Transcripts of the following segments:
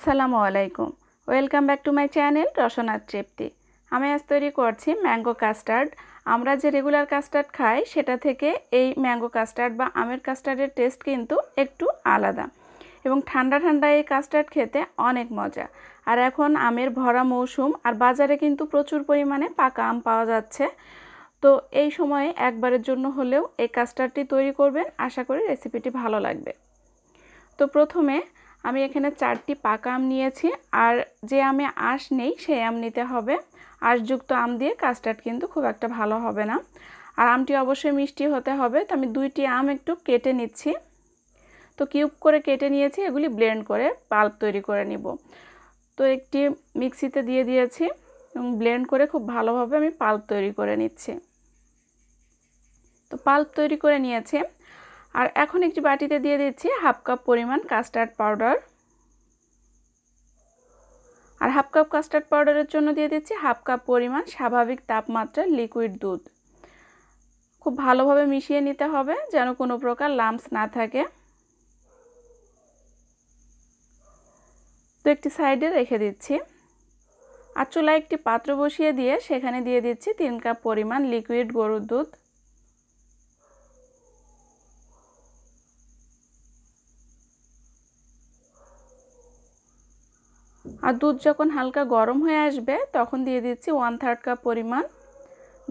আসসালামু আলাইকুম welcome back to my channel রসনার তৃপ্তি আমি আজ তৈরি করছি ম্যাঙ্গো কাস্টার্ড আমরা যে রেগুলার কাস্টার্ড খাই সেটা থেকে এই ম্যাঙ্গো কাস্টার্ড বা আমের কাস্টার্ডের টেস্ট কিন্তু একটু আলাদা এবং ঠান্ডা ঠান্ডা এই কাস্টার্ড খেতে অনেক মজা আর এখন আমের ভরা মৌসুম আর বাজারে কিন্তু প্রচুর পরিমাণে পাকা আম পাওয়া যাচ্ছে তো এই সময়ে একবারের জন্য হলেও এই কাস্টার্ডটি তৈরি করবেন আশা করি রেসিপিটি ভালো লাগবে তো প্রথমে আমি এখানে চারটি পাকা আম নিয়েছি আর যে আমে আঁশ নেই সেই আম নিতে হবে আঁশযুক্ত আম দিয়ে কাস্টার্ড কিন্তু খুব একটা ভালো হবে না আর আমটি অবশ্যই মিষ্টি হতে হবে তো আমি দুইটি আম একটু কেটে নিচ্ছি তো কিউব করে কেটে নিয়েছি এগুলি ব্লেন্ড করে পাল্প তৈরি করে নিব তো একটি মিক্সিতে দিয়ে দিয়েছি এবং ব্লেন্ড করে খুব ভালোভাবে আমি পাল্প তৈরি করে নিচ্ছি তো পাল্প তৈরি করে নিয়েছি আর এখন একটি বাটিতে দিয়ে দিচ্ছি হাফ কাপ পরিমাণ কাস্টার্ড পাউডার আর হাফ কাপ কাস্টার্ড পাউডারের জন্য দিয়ে দিচ্ছি হাফ কাপ পরিমাণ স্বাভাবিক তাপমাত্রার লিকুইড দুধ খুব ভালোভাবে মিশিয়ে নিতে হবে যেন কোনো প্রকার লাম্পস না থাকে তো একটি সাইডে রেখে দিচ্ছি আর চুলায় একটি পাত্র বসিয়ে দিয়ে সেখানে দিয়ে দিচ্ছি তিন কাপ পরিমাণ লিকুইড গরুর দুধ আর দুধ যখন হালকা গরম হয়ে আসবে তখন দিয়ে দিচ্ছি ওয়ান থার্ড কাপ পরিমাণ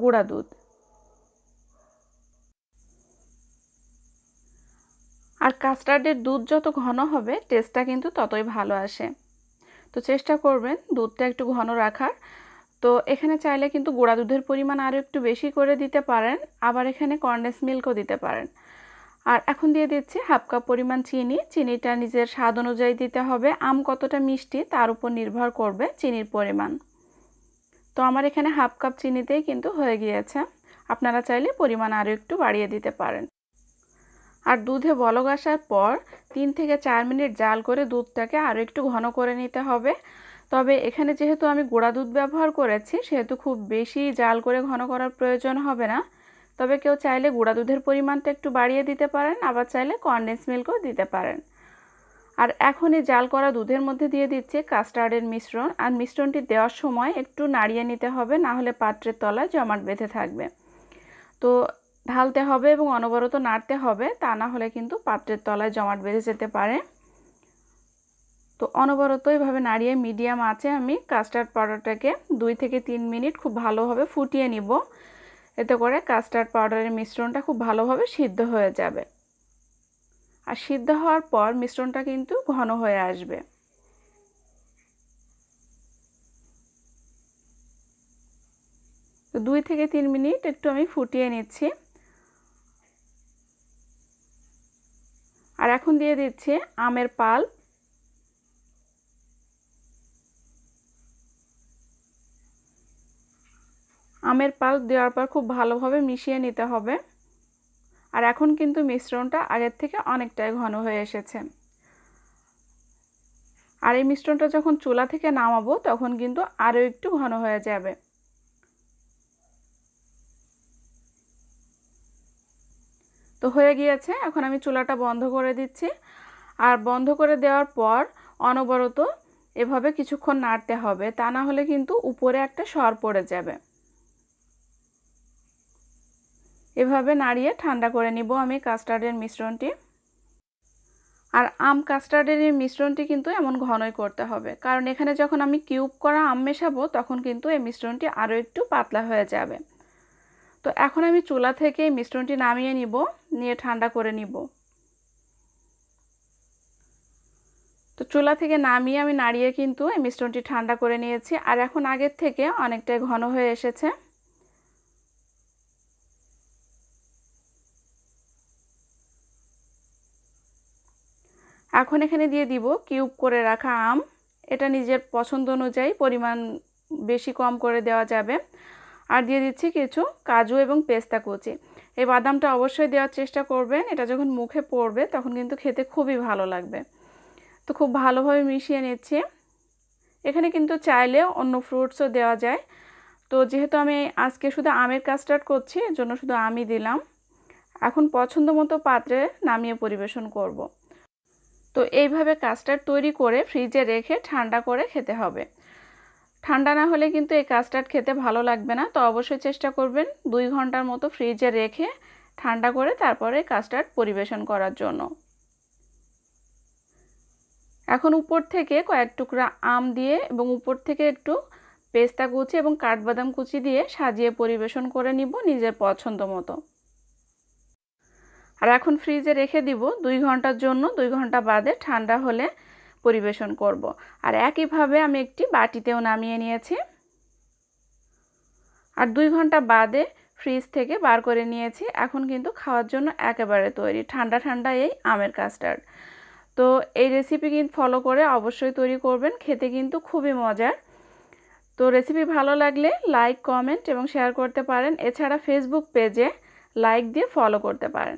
গুঁড়া দুধ আর কাস্টার্ডের দুধ যত ঘন হবে টেস্টটা কিন্তু ততই ভালো আসে তো চেষ্টা করবেন দুধটা একটু ঘন রাখার তো এখানে চাইলে কিন্তু গুঁড়া দুধের পরিমাণ আরও একটু বেশি করে দিতে পারেন আবার এখানে কর্নেস মিল্কও দিতে পারেন আর এখন দিয়ে দিচ্ছি হাফ কাপ পরিমাণ চিনি চিনিটা নিজের স্বাদ অনুযায়ী দিতে হবে আম কতটা মিষ্টি তার উপর নির্ভর করবে চিনির পরিমাণ তো আমার এখানে হাফ কাপ চিনিতেই কিন্তু হয়ে গিয়েছে আপনারা চাইলে পরিমাণ আরও একটু বাড়িয়ে দিতে পারেন আর দুধে বলক আসার পর তিন থেকে চার মিনিট জাল করে দুধটাকে আরও একটু ঘন করে নিতে হবে তবে এখানে যেহেতু আমি গোড়া দুধ ব্যবহার করেছি সেহেতু খুব বেশি জাল করে ঘন করার প্রয়োজন হবে না তবে কেউ চাইলে গুঁড়া দুধের পরিমাণটা একটু বাড়িয়ে দিতে পারেন আবার চাইলে কনডেন্স মিল্কও দিতে পারেন আর এখনই জাল করা দুধের মধ্যে দিয়ে দিচ্ছে কাস্টার্ডের মিশ্রণ আর মিশ্রণটি দেওয়ার সময় একটু নাড়িয়ে নিতে হবে না হলে পাত্রের তলায় জমাট বেঁধে থাকবে তো ঢালতে হবে এবং অনবরত নাড়তে হবে তা না হলে কিন্তু পাত্রের তলায় জমাট বেঁধে যেতে পারে তো অনবরত এইভাবে নাড়িয়ে মিডিয়াম আছে আমি কাস্টার্ড পাউডারটাকে দুই থেকে তিন মিনিট খুব ভালোভাবে ফুটিয়ে নিব এতে করে কাস্টার্ড পাউডারের মিশ্রণটা খুব ভালোভাবে সিদ্ধ হয়ে যাবে আর সিদ্ধ হওয়ার পর মিশ্রণটা কিন্তু ঘন হয়ে আসবে তো দুই থেকে তিন মিনিট একটু আমি ফুটিয়ে নিচ্ছি আর এখন দিয়ে দিচ্ছি আমের পাল্প আমের পাল দেওয়ার পর খুব ভালোভাবে মিশিয়ে নিতে হবে আর এখন কিন্তু মিশ্রণটা আগের থেকে অনেকটাই ঘন হয়ে এসেছে আর এই মিশ্রণটা যখন চুলা থেকে নামাবো তখন কিন্তু আরও একটু ঘন হয়ে যাবে তো হয়ে গিয়েছে এখন আমি চুলাটা বন্ধ করে দিচ্ছি আর বন্ধ করে দেওয়ার পর অনবরত এভাবে কিছুক্ষণ নাড়তে হবে তা না হলে কিন্তু উপরে একটা সর পড়ে যাবে এভাবে নাড়িয়ে ঠান্ডা করে নিব আমি কাস্টার্ডের মিশ্রণটি আর আম কাস্টার্ডের এই মিশ্রণটি কিন্তু এমন ঘনই করতে হবে কারণ এখানে যখন আমি কিউব করা আম মেশাবো তখন কিন্তু এই মিশ্রণটি আরও একটু পাতলা হয়ে যাবে তো এখন আমি চুলা থেকে এই মিশ্রণটি নামিয়ে নিব নিয়ে ঠান্ডা করে নিব তো চুলা থেকে নামিয়ে আমি নাড়িয়ে কিন্তু এই মিশ্রণটি ঠান্ডা করে নিয়েছি আর এখন আগের থেকে অনেকটাই ঘন হয়ে এসেছে এখন এখানে দিয়ে দিব কিউব করে রাখা আম এটা নিজের পছন্দ অনুযায়ী পরিমাণ বেশি কম করে দেওয়া যাবে আর দিয়ে দিচ্ছি কিছু কাজু এবং পেস্তা কুচি এই বাদামটা অবশ্যই দেওয়ার চেষ্টা করবেন এটা যখন মুখে পড়বে তখন কিন্তু খেতে খুবই ভালো লাগবে তো খুব ভালোভাবে মিশিয়ে নিচ্ছি এখানে কিন্তু চাইলে অন্য ফ্রুটসও দেওয়া যায় তো যেহেতু আমি আজকে শুধু আমের কাস্টার্ড করছি এর জন্য শুধু আমি দিলাম এখন পছন্দ মতো পাত্রে নামিয়ে পরিবেশন করবো তো এইভাবে কাস্টার্ড তৈরি করে ফ্রিজে রেখে ঠান্ডা করে খেতে হবে ঠান্ডা না হলে কিন্তু এই কাস্টার্ড খেতে ভালো লাগবে না তো অবশ্যই চেষ্টা করবেন দুই ঘন্টার মতো ফ্রিজে রেখে ঠান্ডা করে তারপরে কাস্টার্ড পরিবেশন করার জন্য এখন উপর থেকে কয়েক টুকরা আম দিয়ে এবং উপর থেকে একটু পেস্তা কুচি এবং কাঠবাদাম কুচি দিয়ে সাজিয়ে পরিবেশন করে নিব নিজের পছন্দ মতো আর এখন ফ্রিজে রেখে দিব দুই ঘন্টার জন্য দুই ঘন্টা বাদে ঠান্ডা হলে পরিবেশন করব। আর একইভাবে আমি একটি বাটিতেও নামিয়ে নিয়েছি আর দুই ঘন্টা বাদে ফ্রিজ থেকে বার করে নিয়েছি এখন কিন্তু খাওয়ার জন্য একেবারে তৈরি ঠান্ডা ঠান্ডা এই আমের কাস্টার্ড তো এই রেসিপি কিন্তু ফলো করে অবশ্যই তৈরি করবেন খেতে কিন্তু খুবই মজার তো রেসিপি ভালো লাগলে লাইক কমেন্ট এবং শেয়ার করতে পারেন এছাড়া ফেসবুক পেজে লাইক দিয়ে ফলো করতে পারেন